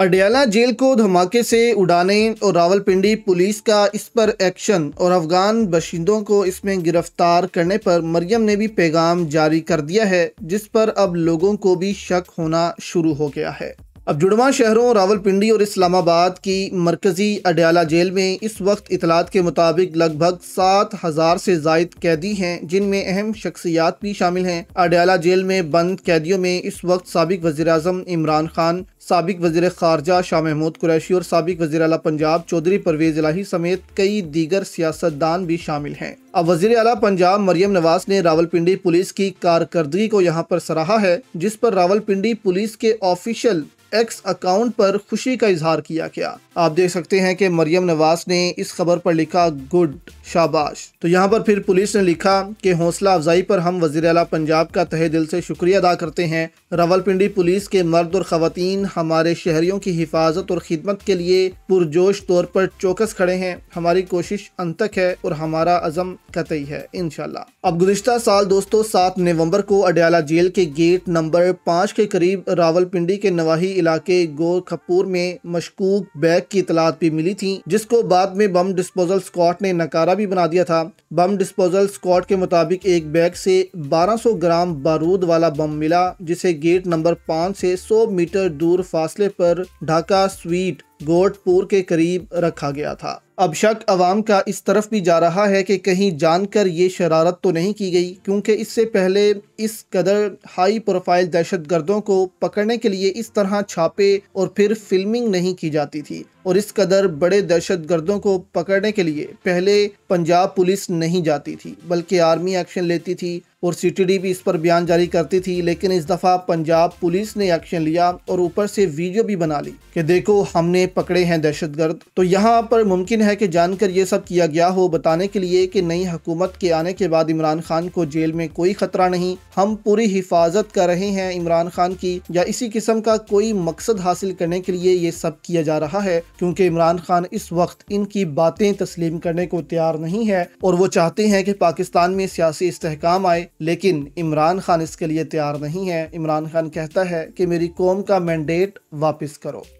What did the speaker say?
Adiala jail को धमाके से उड़ाने और रावलपिंडी पुलिस का इस पर एक्शन और अफगान बशिंदों को इसमें गिरफ्तार करने पर मरियम ने भी पैगाम जारी कर दिया है जिस पर अब लोगों को भी शक होना शुरू हो गया है अब जुड़वा शहरों रावलपिंडी और इस्लामाबाद की मरकज़ी अडयाला जेल में इस वक्त इतलात के मुताबिक लगभग सात हज़ार से जायद कैदी हैं जिनमें अहम शख्सियात भी शामिल हैं अडयाला जेल में बंद कैदियों में इस वक्त सबक वजी अजम इमरान खान सबक वजीर खारजा शाह महमूद कुरैशी और सबक वजी अला पंजाब चौधरी परवेज इलाही समेत कई दीगर सियासतदान भी शामिल हैं अब वजीर अला पंजाब मरियम नवाज ने रावलपिंडी पुलिस की कारकर्दगी को यहाँ पर सराहा है जिस पर रावलपिंडी पुलिस के ऑफिशियल एक्स अकाउंट पर खुशी का इजहार किया गया आप देख सकते हैं कि मरियम नवाज ने इस खबर पर लिखा गुड शाबाश तो यहाँ पर फिर पुलिस ने लिखा कि हौसला अफजाई पर हम वजीर अला पंजाब का तहे दिल से शुक्रिया अदा करते हैं रावलपिंडी पुलिस के मर्द और खातन हमारे शहरियों की हिफाजत और खिदमत के लिए पुरजोश तौर पर चौकस खड़े हैं हमारी कोशिश अंतक है और हमारा अजम कतई है इनशाला अब गुजशत साल दोस्तों सात नवम्बर को अडयाला जेल के गेट नंबर पाँच के करीब रावलपिंडी के नवाही इलाके गोरखपुर में मशकूक बैग की इतलात भी मिली थी जिसको बाद में बम डिस्पोजल स्कॉट ने नकारा भी बना दिया था बम डिस्पोजल स्कॉट के मुताबिक एक बैग से 1200 ग्राम बारूद वाला बम मिला जिसे गेट नंबर पाँच से 100 मीटर दूर फासले पर ढाका स्वीट गोटपुर के करीब रखा गया था अब शक अवाम का इस तरफ भी जा रहा है कि कहीं जानकर ये शरारत तो नहीं की गई क्योंकि इससे पहले इस कदर हाई प्रोफाइल दहशत गर्दों को पकड़ने के लिए इस तरह छापे और फिर फिल्मिंग नहीं की जाती थी और इस कदर बड़े दहशत गर्दों को पकड़ने के लिए पहले पंजाब पुलिस नहीं जाती थी बल्कि आर्मी एक्शन लेती थी और सीटीडी भी इस पर बयान जारी करती थी लेकिन इस दफ़ा पंजाब पुलिस ने एक्शन लिया और ऊपर से वीडियो भी बना ली कि देखो हमने पकड़े हैं दहशतगर्द तो यहाँ पर मुमकिन है कि जानकर ये सब किया गया हो बताने के लिए कि नई हुकूमत के आने के बाद इमरान खान को जेल में कोई ख़तरा नहीं हम पूरी हिफाजत कर रहे हैं इमरान खान की या इसी किस्म का कोई मकसद हासिल करने के लिए ये सब किया जा रहा है क्योंकि इमरान खान इस वक्त इनकी बातें तस्लीम करने को तैयार नहीं है और वो चाहते हैं कि पाकिस्तान में सियासी इस्तेकाम आए लेकिन इमरान खान इसके लिए तैयार नहीं है इमरान खान कहता है कि मेरी कौम का मैंडेट वापस करो